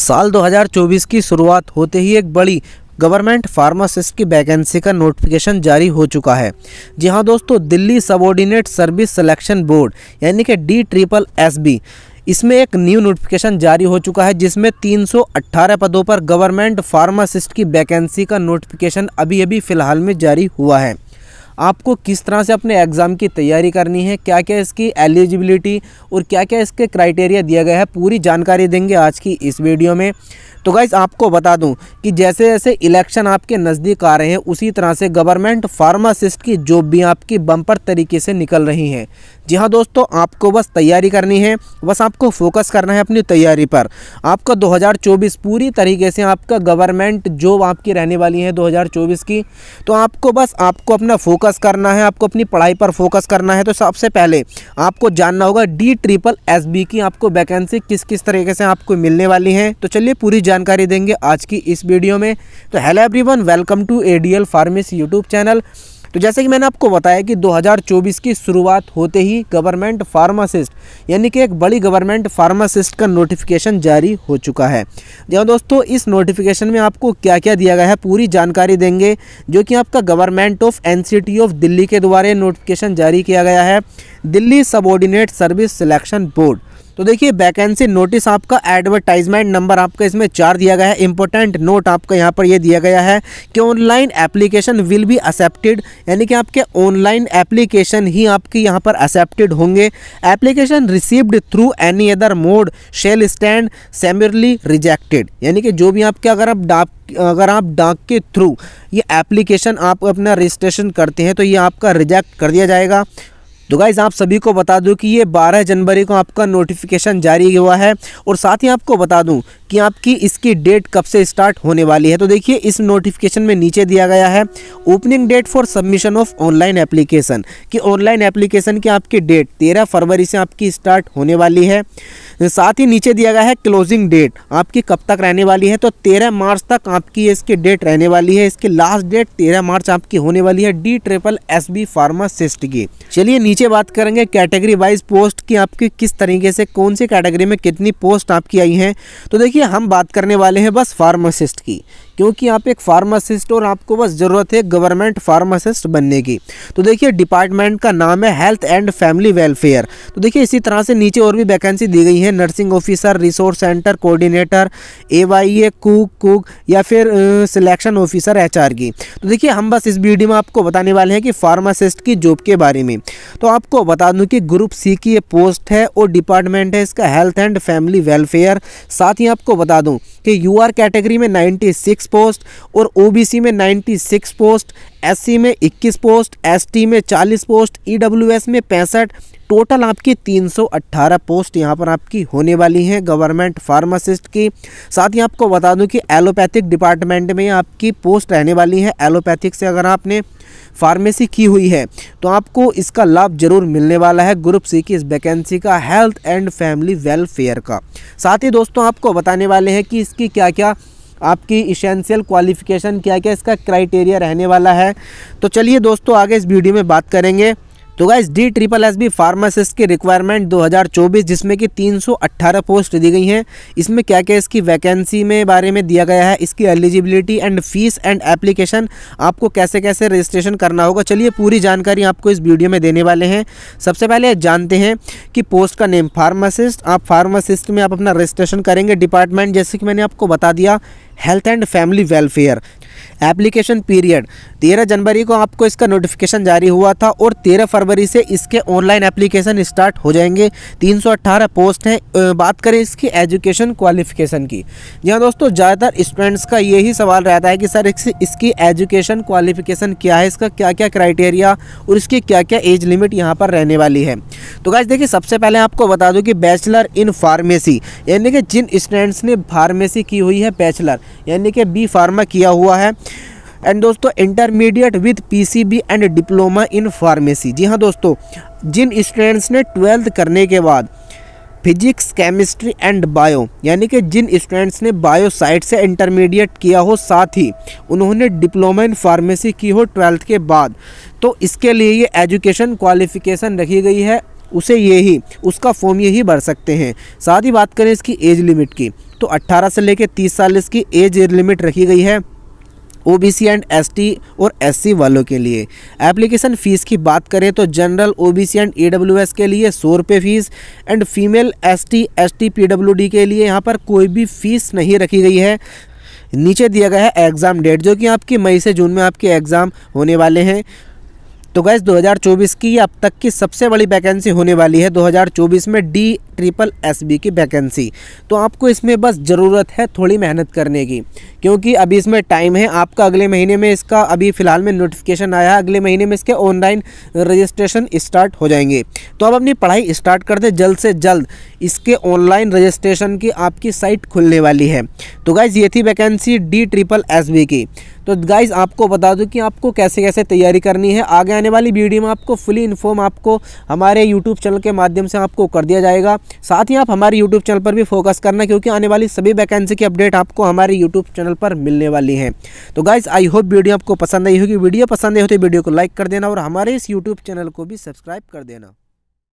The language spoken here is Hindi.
साल 2024 की शुरुआत होते ही एक बड़ी गवर्नमेंट फार्मासिस्ट की वैकेंसी का नोटिफिकेशन जारी हो चुका है जी हाँ दोस्तों Delhi subordinate service selection board यानी कि डी ट्रिपल एस बी इसमें एक न्यू नोटिफिकेशन जारी हो चुका है जिसमें 318 पदों पर गवर्नमेंट फार्मासिस्ट की वैकेंसी का नोटिफिकेशन अभी अभी फ़िलहाल में जारी हुआ है आपको किस तरह से अपने एग्ज़ाम की तैयारी करनी है क्या क्या इसकी एलिजिबिलिटी और क्या क्या इसके क्राइटेरिया दिया गया है पूरी जानकारी देंगे आज की इस वीडियो में तो गाइज़ आपको बता दूं कि जैसे जैसे इलेक्शन आपके नज़दीक आ रहे हैं उसी तरह से गवर्नमेंट फार्मासिस्ट की जॉब भी आपकी बम्पर तरीके से निकल रही हैं जी हाँ दोस्तों आपको बस तैयारी करनी है बस आपको फोकस करना है अपनी तैयारी पर आपका 2024 पूरी तरीके से आपका गवर्नमेंट जॉब आपकी रहने वाली है 2024 की तो आपको बस आपको अपना फोकस फोकस करना है आपको अपनी पढ़ाई पर फोकस करना है तो सबसे पहले आपको जानना होगा डी ट्रिपल एस बी की आपको वैकेंसी किस किस तरीके से आपको मिलने वाली है तो चलिए पूरी जानकारी देंगे आज की इस वीडियो में तो hello everyone welcome to A D L pharmacy YouTube channel तो जैसे कि मैंने आपको बताया कि 2024 की शुरुआत होते ही गवर्नमेंट फार्मासिस्ट यानी कि एक बड़ी गवर्नमेंट फार्मासिस्ट का नोटिफिकेशन जारी हो चुका है जो दोस्तों इस नोटिफिकेशन में आपको क्या क्या दिया गया है पूरी जानकारी देंगे जो कि आपका government of N of Delhi के द्वारा नोटिफिकेशन जारी किया गया है Delhi subordinate service selection board तो देखिए वैकेंसी नोटिस आपका एडवर्टाइजमेंट नंबर आपका इसमें चार दिया गया है इंपॉर्टेंट नोट आपका यहाँ पर ये दिया गया है कि online application will be accepted यानी कि आपके ऑनलाइन एप्लीकेशन ही आपके यहाँ पर एक्सेप्टेड होंगे application received through any other mode shall stand summarily rejected यानी कि जो भी आपके अगर आप डाक अगर आप डाक के थ्रू ये एप्लीकेशन आप अपना रजिस्ट्रेशन करते हैं तो ये आपका रिजेक्ट कर दिया जाएगा तो गाइज़ आप सभी को बता दूँ कि ये बारह जनवरी को आपका नोटिफिकेशन जारी हुआ है और साथ ही आपको बता दूँ कि आपकी इसकी डेट कब से स्टार्ट होने वाली है तो देखिए इस नोटिफिकेशन में नीचे दिया गया है opening date for submission of online application कि ऑनलाइन एप्लीकेशन की आपकी डेट तेरह फरवरी से आपकी स्टार्ट होने वाली है साथ ही नीचे दिया गया है क्लोजिंग डेट आपकी कब तक रहने वाली है तो तेरह मार्च तक आपकी इसकी डेट रहने वाली है इसकी लास्ट डेट तेरह मार्च आपकी होने वाली है D triple S B pharmacist की चलिए नीचे बात करेंगे कैटेगरी वाइज पोस्ट की आपकी किस तरीके से कौन सी कैटेगरी में कितनी पोस्ट आपकी आई हैं तो देखिए देखिए हम बात करने वाले हैं बस फार्मासिस्ट की क्योंकि आप एक फार्मासिस्ट और आपको बस ज़रूरत है गवर्नमेंट फार्मासिस्ट बनने की तो देखिए डिपार्टमेंट का नाम है हेल्थ एंड फैमिली वेलफेयर तो देखिए इसी तरह से नीचे और भी वैकेंसी दी गई है nursing officer resource center coordinator A Y A cook cook या फिर सिलेक्शन ऑफिसर एच की तो देखिए हम बस इस वीडियो में आपको बताने वाले हैं कि फार्मासिस्ट की जॉब के बारे में तो आपको बता दूं कि ग्रुप सी की ये पोस्ट है और डिपार्टमेंट है इसका हेल्थ एंड फैमिली वेलफेयर साथ ही आपको बता दूं कि यू आर कैटेगरी में 96 पोस्ट और ओ में 96 पोस्ट एस में 21 पोस्ट एस में 40 पोस्ट ई e में पैंसठ टोटल आपकी 318 पोस्ट यहाँ पर आपकी होने वाली हैं गवर्नमेंट फार्मासिस्ट की साथ ही आपको बता दूं कि एलोपैथिक डिपार्टमेंट में आपकी पोस्ट रहने वाली है एलोपैथिक से अगर आपने फार्मेसी की हुई है तो आपको इसका लाभ जरूर मिलने वाला है ग्रुप सी की इस वैकेंसी का हेल्थ एंड फैमिली वेलफेयर का साथ ही दोस्तों आपको बताने वाले हैं कि इसकी क्या क्या आपकी इसेंशियल क्वालिफिकेशन क्या क्या इसका क्राइटेरिया रहने वाला है तो चलिए दोस्तों आगे इस वीडियो में बात करेंगे तो guys D triple S B pharmacist की रिक्वायरमेंट 2024 जिसमें कि 318 पोस्ट दी गई हैं इसमें क्या क्या इसकी वैकेंसी में बारे में दिया गया है इसकी eligibility and fees and application आपको कैसे कैसे रजिस्ट्रेशन करना होगा चलिए पूरी जानकारी आपको इस वीडियो में देने वाले हैं सबसे पहले जानते हैं कि पोस्ट का नेम फार्मासिस्ट आप फार्मासिस्ट में आप अपना रजिस्ट्रेशन करेंगे डिपार्टमेंट जैसे कि मैंने आपको बता दिया health and family welfare application period तेरह जनवरी को आपको इसका नोटिफिकेशन जारी हुआ था और तेरह फरवरी से इसके ऑनलाइन एप्लीकेशन स्टार्ट हो जाएंगे 318 पोस्ट हैं बात करें इसकी एजुकेशन क्वालिफिकेशन की जी हाँ दोस्तों ज़्यादातर स्टूडेंट्स का यही सवाल रहता है कि सर इसकी एजुकेशन क्वालिफिकेशन क्या है इसका क्या क्या क्राइटेरिया और इसकी क्या क्या एज लिमिट यहाँ पर रहने वाली है तो गाइज देखिए सबसे पहले आपको बता दूँ कि बैचलर इन फार्मेसी यानी कि जिन स्टूडेंट्स ने फार्मेसी की हुई है बैचलर यानी कि बी फार्मा किया हुआ है है एंड दोस्तों intermediate with PCB and diploma in pharmacy जी हाँ दोस्तों जिन स्टूडेंट्स ने ट्वेल्थ करने के बाद फिजिक्स केमिस्ट्री एंड बायो यानी कि जिन स्टूडेंट्स ने बायो साइट से इंटरमीडिएट किया हो साथ ही उन्होंने डिप्लोमा इन फार्मेसी की हो ट्वेल्थ के बाद तो इसके लिए ये एजुकेशन क्वालिफिकेशन रखी गई है उसे ये ही उसका फॉर्म ये ही भर सकते हैं साथ ही बात करें इसकी एज लिमिट की तो 18 से लेकर 30 साल इसकी एज लिमिट रखी गई है ओबीसी एंड एसटी और एससी वालों के लिए एप्लीकेशन फ़ीस की बात करें तो जनरल ओबीसी एंड ईडब्ल्यूएस के लिए सौ रुपये fees and female ST ST PWD के लिए यहाँ पर कोई भी फ़ीस नहीं रखी गई है नीचे दिया गया है एग्ज़ाम डेट जो कि आपकी मई से जून में आपके एग्ज़ाम होने वाले हैं तो गैस 2024 की अब तक की सबसे बड़ी वैकेंसी होने वाली है 2024 में डी ट्रिपल एस बी की वैकेंसी तो आपको इसमें बस ज़रूरत है थोड़ी मेहनत करने की क्योंकि अभी इसमें टाइम है आपका अगले महीने में इसका अभी फ़िलहाल में नोटिफिकेशन आया है अगले महीने में इसके ऑनलाइन रजिस्ट्रेशन स्टार्ट हो जाएंगे तो आप अपनी पढ़ाई स्टार्ट कर दें जल्द से जल्द इसके ऑनलाइन रजिस्ट्रेशन की आपकी साइट खुलने वाली है तो गैस ये थी vacancy D triple S B की तो गाइज़ आपको बता दूँ कि आपको कैसे कैसे तैयारी करनी है आगे आने वाली वीडियो में आपको फुली इन्फॉर्म आपको हमारे यूट्यूब चैनल के माध्यम से आपको कर दिया जाएगा साथ ही आप हमारे यूट्यूब चैनल पर भी फोकस करना क्योंकि आने वाली सभी वैकेंसी की अपडेट आपको हमारे यूट्यूब चैनल पर मिलने वाली हैं तो गाइज़ आई होप वीडियो आपको पसंद आई होगी वीडियो पसंद आई हो तो वीडियो को लाइक कर देना और हमारे इस यूट्यूब चैनल को भी सब्सक्राइब कर देना